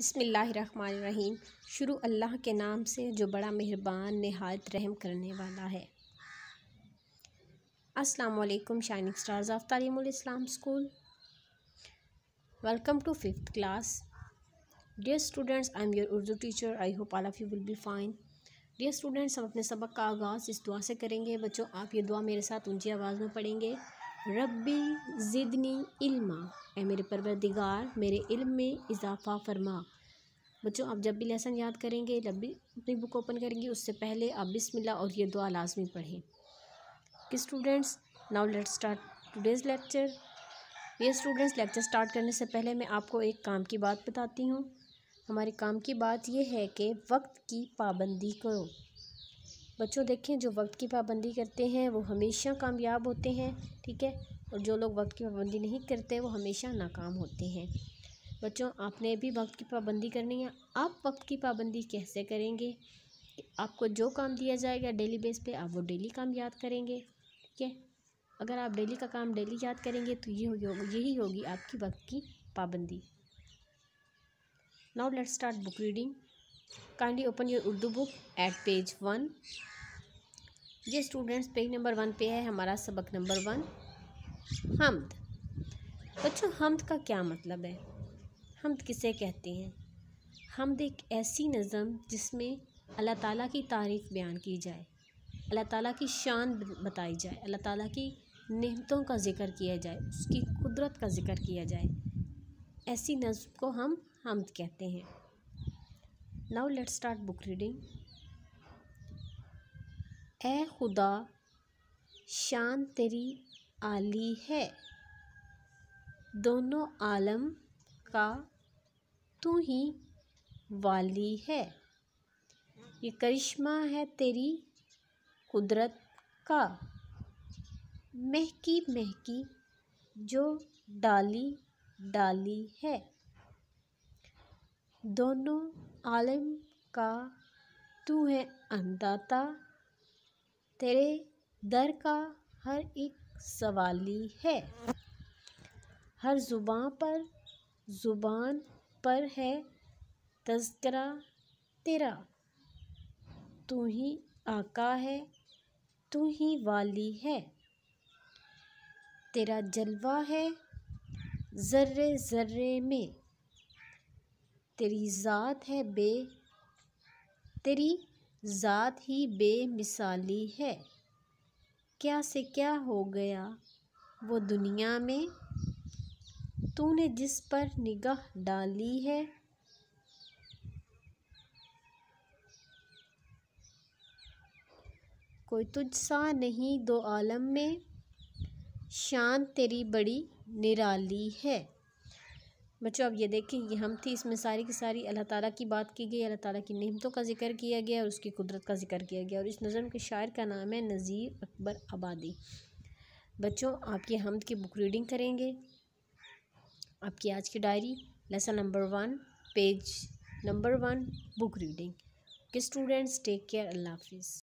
बसमीम शुरू अल्लाह के नाम से जो बड़ा मेहरबान नहायत रहम करने वाला है अस्सलाम वालेकुम shining stars of Taleemul Islam school welcome to fifth class dear students I am your Urdu teacher I hope all of you will be fine dear students हम अपने सबक का आगाज़ इस दुआ से करेंगे बच्चों आप ये दुआ मेरे साथ ऊंची आवाज़ में पढ़ेंगे रब्बी ज़िदनी इल्मा ए मेरे परवरदिगार मेरे इल्म में इजाफ़ा फरमा बच्चों आप जब भी लेसन याद करेंगे जब भी अपनी बुक ओपन करेंगे उससे पहले आप बिस्मिल्लाह और ये दुआ लाजमी पढ़ें कि students now let start today's lecture ये स्टूडेंट्स लेक्चर स्टार्ट करने से पहले मैं आपको एक काम की बात बताती हूँ हमारे काम की बात यह है कि वक्त की पाबंदी करो बच्चों देखें जो वक्त की पाबंदी करते हैं वो हमेशा कामयाब होते हैं ठीक है और जो लोग वक्त की पाबंदी नहीं करते वो हमेशा नाकाम होते हैं बच्चों आपने भी वक्त की पाबंदी करनी है आप वक्त की पाबंदी कैसे करेंगे आपको जो काम दिया जाएगा डेली बेस पे आप वो डेली काम याद करेंगे ठीक है अगर आप डेली का काम डेली याद करेंगे तो ये होगी यही होगी आपकी वक्त की पाबंदी now let's start book reading kindly open your Urdu book at page one ये स्टूडेंट्स पेज नंबर वन पे है हमारा सबक नंबर वन हमद बच्चों हमद का क्या मतलब है हमद किसे कहते हैं हमद एक ऐसी नज़म जिसमें अल्लाह ताला की तारीफ़ बयान की जाए अल्लाह ताला की शान बताई जाए अल्लाह ताला की नेमतों का ज़िक्र किया जाए उसकी कुदरत का ज़िक्र किया जाए ऐसी नज़म को हम हमद कहते हैं now let's start book reading ए खुदा शान तेरी आली है दोनों आलम का तू ही वाली है ये करिश्मा है तेरी कुदरत का महकी महकी जो डाली डाली है दोनों आलम का तू है अंदाता तेरे दर का हर एक सवाली है हर जुबान पर जुबान पर है तस्करा तेरा तू ही आका है तू ही वाली है तेरा जलवा है ज़र्रे ज़र्रे में तेरी ज़ात है बे तेरी ज़ात ही बेमिसाली है क्या से क्या हो गया वो दुनिया में तूने जिस पर निगाह डाली है कोई तुझ सा नहीं दो आलम में शान तेरी बड़ी निराली है बच्चों अब ये देखें ये हम थी इसमें सारी की सारी अल्लाह ताला की बात की गई अल्लाह ताला की नहमतों का जिक्र किया गया और उसकी कुदरत का जिक्र किया गया और इस नज़म के शायर का नाम है नज़ीर अकबर आबादी बच्चों आपकी हम की बुक रीडिंग करेंगे आपकी आज की diary lesson number one page number one book reading के स्टूडेंट्स टेक केयर अल्लाह हाफिज़